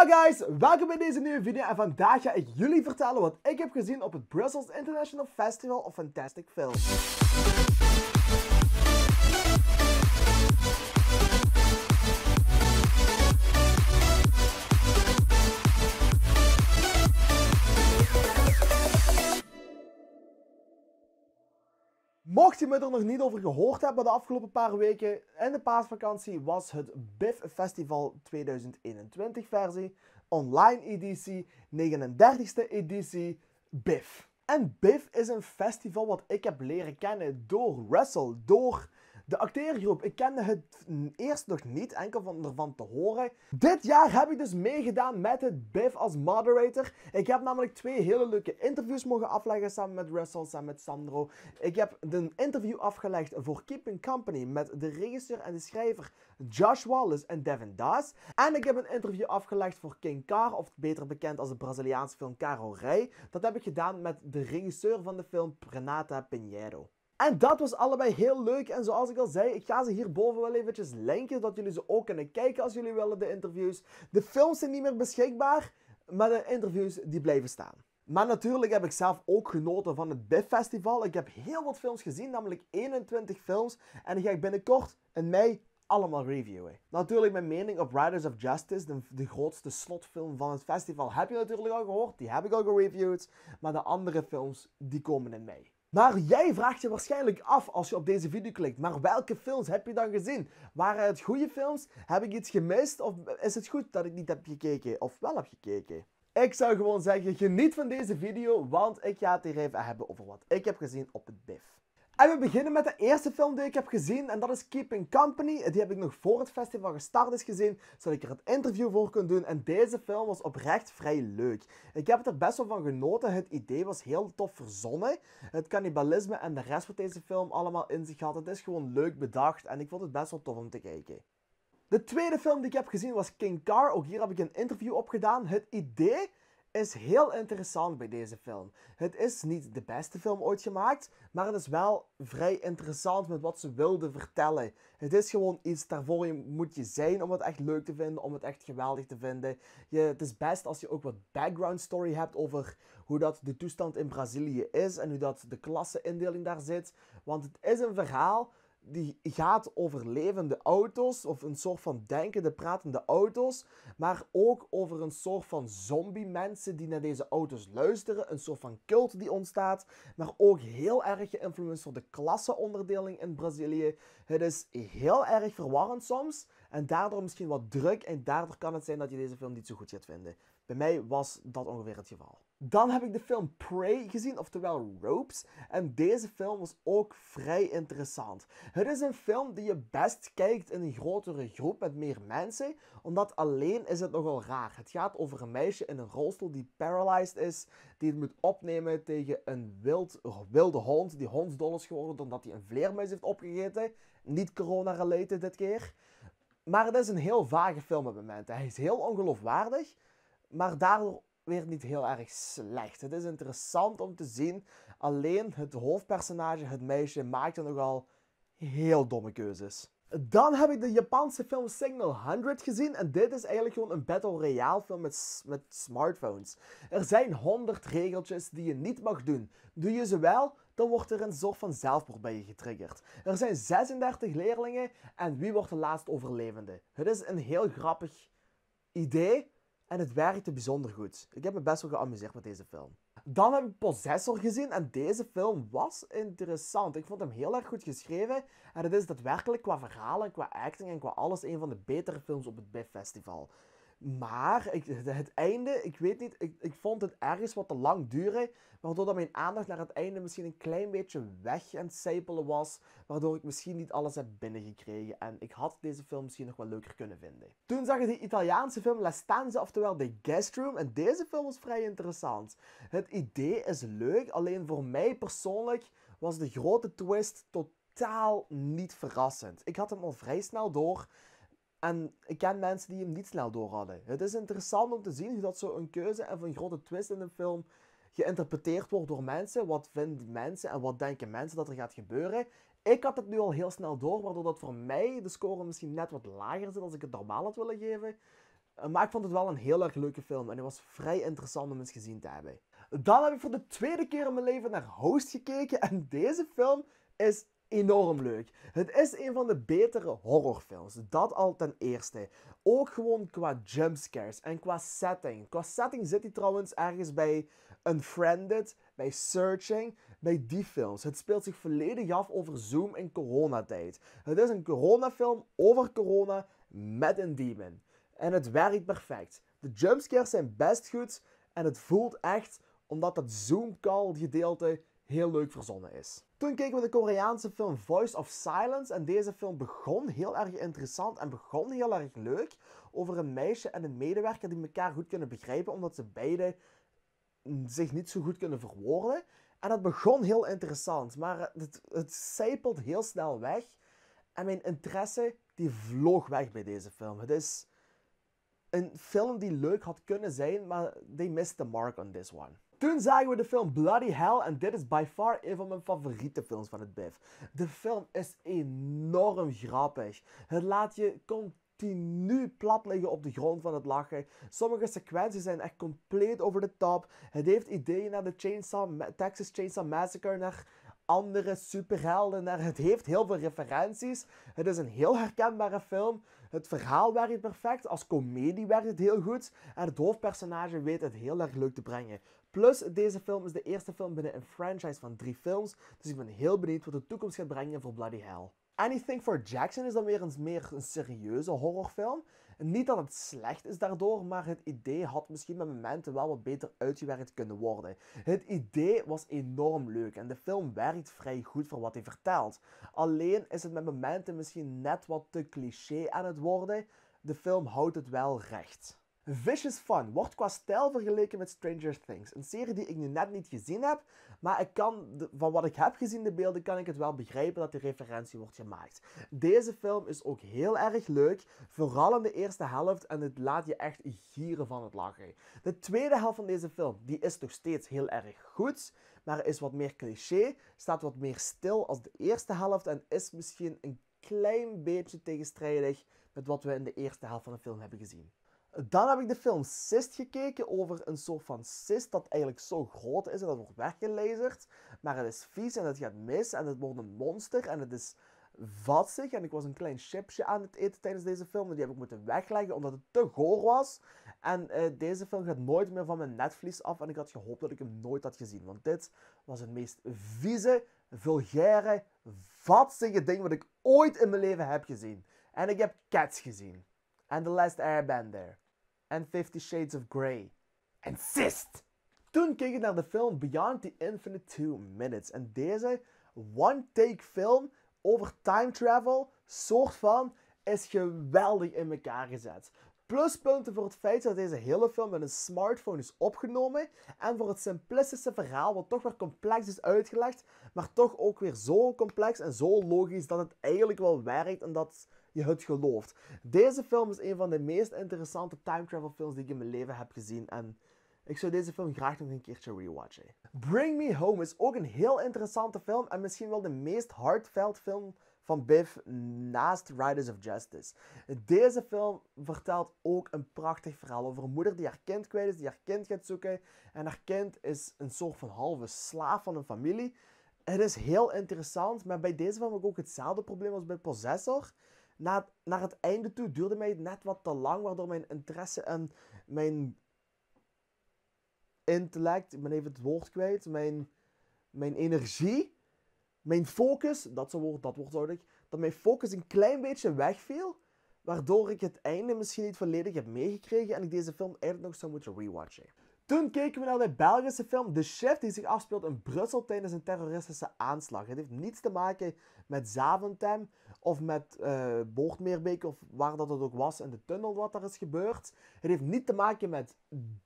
Yo guys, welkom bij deze nieuwe video en vandaag ga ik jullie vertellen wat ik heb gezien op het Brussels International Festival of Fantastic Films. Mocht je me er nog niet over gehoord hebben de afgelopen paar weken, in de paasvakantie was het Biff Festival 2021 versie, online editie, 39e editie, BIF. En Biff is een festival wat ik heb leren kennen door Wrestle, door de acteergroep, ik kende het eerst nog niet, enkel van ervan te horen. Dit jaar heb ik dus meegedaan met het BIF als moderator. Ik heb namelijk twee hele leuke interviews mogen afleggen samen met Russell, en met Sandro. Ik heb een interview afgelegd voor Keeping Company met de regisseur en de schrijver Josh Wallace en Devin Daas. En ik heb een interview afgelegd voor King Car, of beter bekend als de Braziliaanse film Caro Rey. Dat heb ik gedaan met de regisseur van de film, Renata Pinheiro. En dat was allebei heel leuk. En zoals ik al zei, ik ga ze hierboven wel eventjes linken, zodat jullie ze ook kunnen kijken als jullie willen, de interviews. De films zijn niet meer beschikbaar, maar de interviews die blijven staan. Maar natuurlijk heb ik zelf ook genoten van het BIF Festival. Ik heb heel wat films gezien, namelijk 21 films. En die ga ik binnenkort in mei allemaal reviewen. Natuurlijk mijn mening op Riders of Justice, de, grootste slotfilm van het festival, heb je natuurlijk al gehoord. Die heb ik al gereviewd. Maar de andere films, die komen in mei. Maar jij vraagt je waarschijnlijk af als je op deze video klikt, maar welke films heb je dan gezien? Waren het goede films? Heb ik iets gemist? Of is het goed dat ik niet heb gekeken of wel heb gekeken? Ik zou gewoon zeggen, geniet van deze video, want ik ga het hier even hebben over wat ik heb gezien op het BIF. En we beginnen met de eerste film die ik heb gezien en dat is Keeping Company. Die heb ik nog voor het festival gestart is gezien, zodat ik er het interview voor kon doen. En deze film was oprecht vrij leuk. Ik heb het er best wel van genoten. Het idee was heel tof verzonnen. Het cannibalisme en de rest wat deze film allemaal in zich had. Het is gewoon leuk bedacht en ik vond het best wel tof om te kijken. De tweede film die ik heb gezien was King Car. Ook hier heb ik een interview op gedaan. Het idee is heel interessant bij deze film. Het is niet de beste film ooit gemaakt, maar het is wel vrij interessant met wat ze wilden vertellen. Het is gewoon iets daarvoor je moet je zijn om het echt leuk te vinden, om het echt geweldig te vinden. Je, het is best als je ook wat background story hebt over hoe dat de toestand in Brazilië is en hoe dat de klassenindeling daar zit. Want het is een verhaal die gaat over levende auto's of een soort van denkende, pratende auto's, maar ook over een soort van zombie-mensen die naar deze auto's luisteren, een soort van cult die ontstaat, maar ook heel erg geïnfluenced door de klasseonderdeling in Brazilië. Het is heel erg verwarrend soms en daardoor misschien wat druk en daardoor kan het zijn dat je deze film niet zo goed gaat vinden. Bij mij was dat ongeveer het geval. Dan heb ik de film Prey gezien, oftewel Ropes. En deze film was ook vrij interessant. Het is een film die je best kijkt in een grotere groep met meer mensen, omdat alleen is het nogal raar. Het gaat over een meisje in een rolstoel die paralyzed is, die het moet opnemen tegen een wild, wilde hond die hondsdol is geworden omdat hij een vleermuis heeft opgegeten. Niet corona-related dit keer. Maar het is een heel vage film op het moment. Hij is heel ongeloofwaardig maar daardoor weer niet heel erg slecht. Het is interessant om te zien. Alleen het hoofdpersonage, het meisje, maakte nogal heel domme keuzes. Dan heb ik de Japanse film Signal 100 gezien. En dit is eigenlijk gewoon een battle royale film met, met smartphones. Er zijn 100 regeltjes die je niet mag doen. Doe je ze wel, dan wordt er een soort van zelfmoord bij je getriggerd. Er zijn 36 leerlingen en wie wordt de laatst overlevende? Het is een heel grappig idee, en het werkte bijzonder goed. Ik heb me best wel geamuseerd met deze film. Dan heb ik Possessor gezien en deze film was interessant. Ik vond hem heel erg goed geschreven. En het is daadwerkelijk qua verhalen, qua acting en qua alles een van de betere films op het BIFF Festival. Maar het einde, ik weet niet, ik, ik vond het ergens wat te lang duren. Waardoor dat mijn aandacht naar het einde misschien een klein beetje weg en het was. Waardoor ik misschien niet alles heb binnengekregen. En ik had deze film misschien nog wel leuker kunnen vinden. Toen zag ik de Italiaanse film La Stanza, oftewel The Guest Room. En deze film was vrij interessant. Het idee is leuk, alleen voor mij persoonlijk was de grote twist totaal niet verrassend. Ik had hem al vrij snel door en ik ken mensen die hem niet snel door hadden. Het is interessant om te zien hoe dat zo'n keuze en een grote twist in een film geïnterpreteerd wordt door mensen. Wat vinden mensen en wat denken mensen dat er gaat gebeuren. Ik had het nu al heel snel door, waardoor dat voor mij de score misschien net wat lager zit als ik het normaal had willen geven. Eh, maar ik vond het wel een heel erg leuke film en het was vrij interessant om eens gezien te hebben. Dan heb ik voor de tweede keer in mijn leven naar Host gekeken en deze film is enorm leuk. Het is een van de betere horrorfilms, dat al ten eerste. Ook gewoon qua jumpscares en qua setting. Qua setting zit hij trouwens ergens bij Unfriended, bij Searching, bij die films. Het speelt zich volledig af over Zoom in coronatijd. Het is een coronafilm over corona met een demon. En het werkt perfect. De jumpscares zijn best goed en het voelt echt, omdat dat Zoom-call gedeelte heel leuk verzonnen is. Toen keken we de Koreaanse film Voice of Silence en deze film begon heel erg interessant en begon heel erg leuk over een meisje en een medewerker die elkaar goed kunnen begrijpen omdat ze beiden zich niet zo goed kunnen verwoorden. En dat begon heel interessant, maar het, het heel snel weg en mijn interesse die vloog weg bij deze film. Het is een film die leuk had kunnen zijn, maar they missed the mark on this one. Toen zagen we de film Bloody Hell en dit is by far een van mijn favoriete films van het BIF. De film is enorm grappig. Het laat je continu plat liggen op de grond van het lachen. Sommige sequenties zijn echt compleet over de top. Het heeft ideeën naar de Chainsaw, Texas Chainsaw Massacre, naar andere superhelden. het heeft heel veel referenties. Het is een heel herkenbare film. Het verhaal werkt perfect, als comedie werkt het heel goed en het hoofdpersonage weet het heel erg leuk te brengen. Plus, deze film is de eerste film binnen een franchise van drie films, dus ik ben heel benieuwd wat de toekomst gaat brengen voor Bloody Hell. Anything for Jackson is dan weer een meer een serieuze horrorfilm. Niet dat het slecht is daardoor, maar het idee had misschien met momenten wel wat beter uitgewerkt kunnen worden. Het idee was enorm leuk en de film werkt vrij goed voor wat hij vertelt. Alleen is het met momenten misschien net wat te cliché aan het worden. De film houdt het wel recht. Vicious Fun wordt qua stijl vergeleken met Stranger Things. Een serie die ik nu net niet gezien heb, maar ik kan van wat ik heb gezien, de beelden, kan ik het wel begrijpen dat de referentie wordt gemaakt. Deze film is ook heel erg leuk, vooral in de eerste helft en het laat je echt gieren van het lachen. De tweede helft van deze film, die is nog steeds heel erg goed, maar is wat meer cliché, staat wat meer stil als de eerste helft en is misschien een klein beetje tegenstrijdig met wat we in de eerste helft van de film hebben gezien. Dan heb ik de film Sist gekeken over een soort van cyst dat eigenlijk zo groot is en dat wordt weggelezerd. Maar het is vies en het gaat mis en het wordt een monster en het is vatsig. En ik was een klein chipsje aan het eten tijdens deze film en die heb ik moeten wegleggen omdat het te goor was. En eh, deze film gaat nooit meer van mijn netvlies af en ik had gehoopt dat ik hem nooit had gezien. Want dit was het meest vieze, vulgaire, vatsige ding wat ik ooit in mijn leven heb gezien. En ik heb Cats gezien. En The Last Airbender en Fifty Shades of Grey. En sist! Toen keek ik naar de film Beyond the Infinite Two Minutes. En deze one-take film over time travel, soort van, is geweldig in elkaar gezet. Pluspunten voor het feit dat deze hele film met een smartphone is opgenomen. En voor het simplistische verhaal, wat toch weer complex is uitgelegd. Maar toch ook weer zo complex en zo logisch dat het eigenlijk wel werkt. En dat je het gelooft. Deze film is een van de meest interessante time travel films die ik in mijn leven heb gezien. En ik zou deze film graag nog een keertje rewatchen. Bring Me Home is ook een heel interessante film en misschien wel de meest heartfelt film van Biff naast Riders of Justice. Deze film vertelt ook een prachtig verhaal over een moeder die haar kind kwijt is, die haar kind gaat zoeken. En haar kind is een soort van halve slaaf van een familie. Het is heel interessant, maar bij deze film heb ik ook hetzelfde probleem als bij Possessor na, naar het einde toe duurde mij het net wat te lang, waardoor mijn interesse en mijn intellect, ik ben even het woord kwijt, mijn, mijn energie, mijn focus, dat, zo woord, dat woord zou ik, dat mijn focus een klein beetje wegviel, waardoor ik het einde misschien niet volledig heb meegekregen en ik deze film eigenlijk nog zou moeten rewatchen. Toen keken we naar de Belgische film The Shift die zich afspeelt in Brussel tijdens een terroristische aanslag. Het heeft niets te maken met Zaventem of met uh, of waar dat het ook was in de tunnel wat daar is gebeurd. Het heeft niet te maken met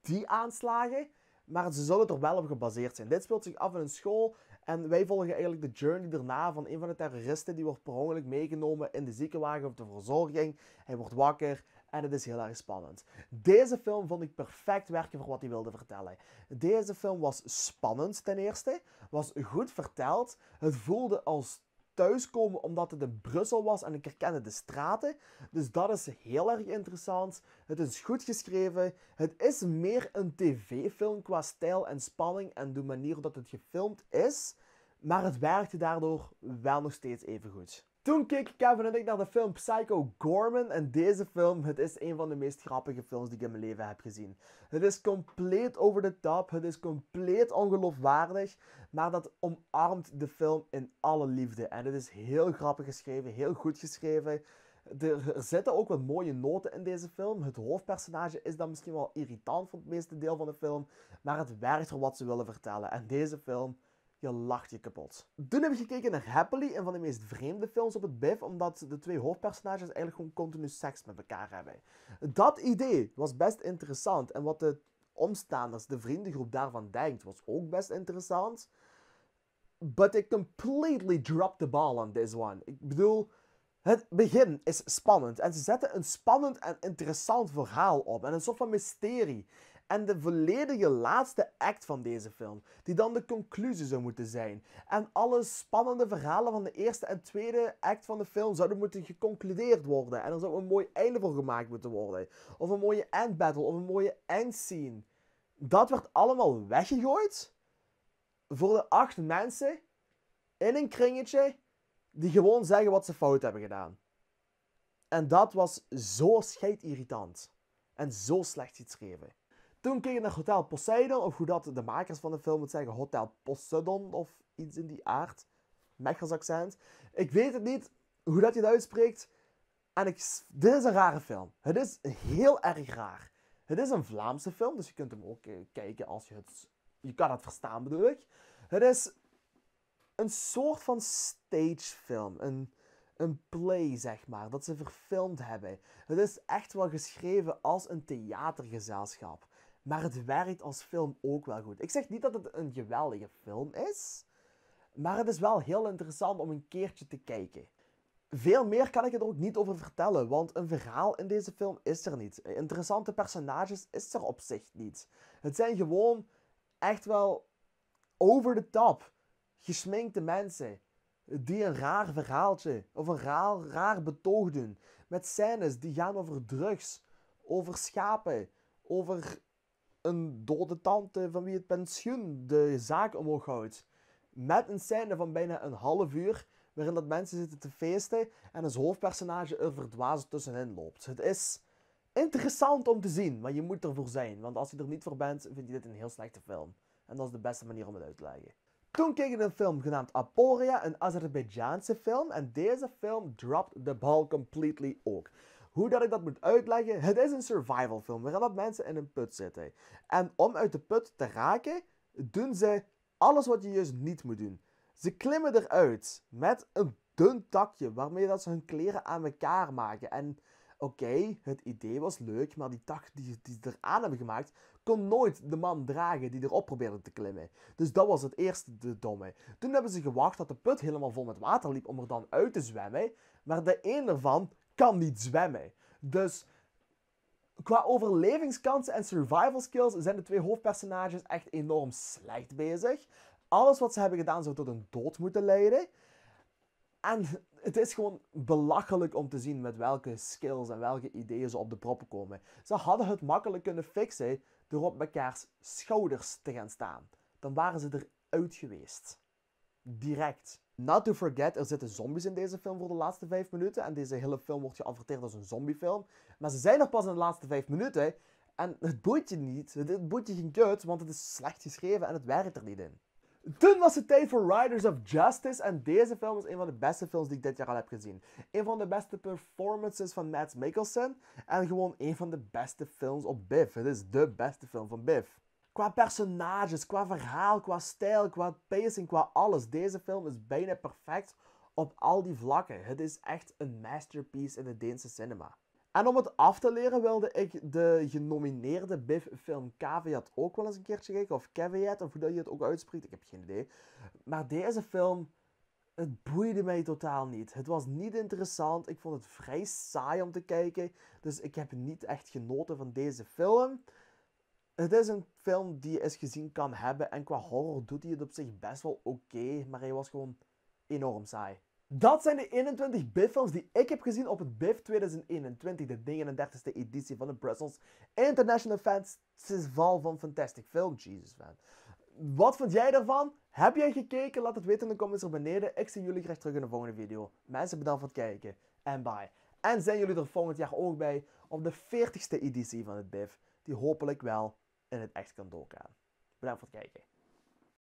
die aanslagen, maar ze zullen er wel op gebaseerd zijn. Dit speelt zich af in een school en wij volgen eigenlijk de journey daarna van een van de terroristen. Die wordt per ongeluk meegenomen in de ziekenwagen of de verzorging. Hij wordt wakker en het is heel erg spannend. Deze film vond ik perfect werken voor wat hij wilde vertellen. Deze film was spannend ten eerste, was goed verteld. Het voelde als thuiskomen omdat het in Brussel was en ik herkende de straten. Dus dat is heel erg interessant. Het is goed geschreven. Het is meer een tv-film qua stijl en spanning en de manier dat het gefilmd is. Maar het werkte daardoor wel nog steeds even goed. Toen keek Kevin en ik naar de film Psycho Gorman en deze film, het is een van de meest grappige films die ik in mijn leven heb gezien. Het is compleet over de top, het is compleet ongeloofwaardig, maar dat omarmt de film in alle liefde. En het is heel grappig geschreven, heel goed geschreven. Er, zitten ook wat mooie noten in deze film. Het hoofdpersonage is dan misschien wel irritant voor het meeste deel van de film, maar het werkt voor wat ze willen vertellen. En deze film je lacht je kapot. Toen heb ik gekeken naar Happily, een van de meest vreemde films op het BIF, omdat de twee hoofdpersonages eigenlijk gewoon continu seks met elkaar hebben. Dat idee was best interessant en wat de omstaanders, de vriendengroep daarvan denkt, was ook best interessant. But I completely dropped the ball on this one. Ik bedoel, het begin is spannend en ze zetten een spannend en interessant verhaal op en een soort van mysterie en de volledige laatste act van deze film, die dan de conclusie zou moeten zijn. En alle spannende verhalen van de eerste en tweede act van de film zouden moeten geconcludeerd worden. En er zou een mooi einde voor gemaakt moeten worden. Of een mooie end battle, of een mooie endscene. Dat werd allemaal weggegooid voor de acht mensen in een kringetje die gewoon zeggen wat ze fout hebben gedaan. En dat was zo scheidirritant. En zo slecht geschreven. Toen keek ik naar Hotel Poseidon, of hoe dat de makers van de film het zeggen, Hotel Poseidon of iets in die aard. Mechels accent. Ik weet het niet hoe dat je het uitspreekt. En ik, dit is een rare film. Het is heel erg raar. Het is een Vlaamse film, dus je kunt hem ook eh, kijken als je het... Je kan het verstaan, bedoel ik. Het is een soort van stagefilm. Een, een play, zeg maar, dat ze verfilmd hebben. Het is echt wel geschreven als een theatergezelschap. Maar het werkt als film ook wel goed. Ik zeg niet dat het een geweldige film is. Maar het is wel heel interessant om een keertje te kijken. Veel meer kan ik er ook niet over vertellen, want een verhaal in deze film is er niet. Interessante personages is er op zich niet. Het zijn gewoon echt wel over de top gesminkte mensen die een raar verhaaltje of een raar, raar betoog doen. Met scènes die gaan over drugs, over schapen, over een dode tante van wie het pensioen de zaak omhoog houdt. Met een scène van bijna een half uur waarin dat mensen zitten te feesten en een hoofdpersonage er verdwaasd tussenin loopt. Het is interessant om te zien, maar je moet ervoor zijn. Want als je er niet voor bent, vind je dit een heel slechte film. En dat is de beste manier om het uit te leggen. Toen keek ik een film genaamd Aporia, een Azerbeidzjaanse film. En deze film dropped the ball completely ook. Hoe dat ik dat moet uitleggen, het is een survival film waarin dat mensen in een put zitten. En om uit de put te raken, doen zij alles wat je juist niet moet doen. Ze klimmen eruit met een dun takje waarmee dat ze hun kleren aan elkaar maken. En oké, het idee was leuk, maar die tak die, die ze eraan hebben gemaakt, kon nooit de man dragen die erop probeerde te klimmen. Dus dat was het eerste de domme. Toen hebben ze gewacht dat de put helemaal vol met water liep om er dan uit te zwemmen. Maar de een ervan kan niet zwemmen. Dus qua overlevingskansen en survival skills zijn de twee hoofdpersonages echt enorm slecht bezig. Alles wat ze hebben gedaan zou tot een dood moeten leiden. En het is gewoon belachelijk om te zien met welke skills en welke ideeën ze op de proppen komen. Ze hadden het makkelijk kunnen fixen door op mekaars schouders te gaan staan. Dan waren ze eruit geweest. Direct. Not to forget, er zitten zombies in deze film voor de laatste vijf minuten. En deze hele film wordt geadverteerd als een zombiefilm. Maar ze zijn er pas in de laatste vijf minuten. En het boeit je niet. Het, boeit je geen kut, want het is slecht geschreven en het werkt er niet in. Toen was het tijd voor Riders of Justice en deze film is een van de beste films die ik dit jaar al heb gezien. Een van de beste performances van Matt Mikkelsen en gewoon een van de beste films op Biff. Het is de beste film van Biff. Qua personages, qua verhaal, qua stijl, qua pacing, qua alles. Deze film is bijna perfect op al die vlakken. Het is echt een masterpiece in het Deense cinema. En om het af te leren wilde ik de genomineerde BIF-film Caveat ook wel eens een keertje kijken. Of Caveat, of hoe dat je het ook uitspreekt, ik heb geen idee. Maar deze film, het boeide mij totaal niet. Het was niet interessant, ik vond het vrij saai om te kijken. Dus ik heb niet echt genoten van deze film. Het is een film die je eens gezien kan hebben. En qua horror doet hij het op zich best wel oké. maar hij was gewoon enorm saai. Dat zijn de 21 BIF-films die ik heb gezien op het BIF 2021, de 39e editie van de Brussels International Festival van Fantastic Film. Jesus, man. Wat vond jij daarvan? Heb jij gekeken? Laat het weten in de comments er beneden. Ik zie jullie graag terug in de volgende video. Mensen, bedankt voor het kijken. En bye. En zijn jullie er volgend jaar ook bij op de 40 e editie van het BIF, die hopelijk wel en het echt kan doorgaan. Bedankt voor het kijken.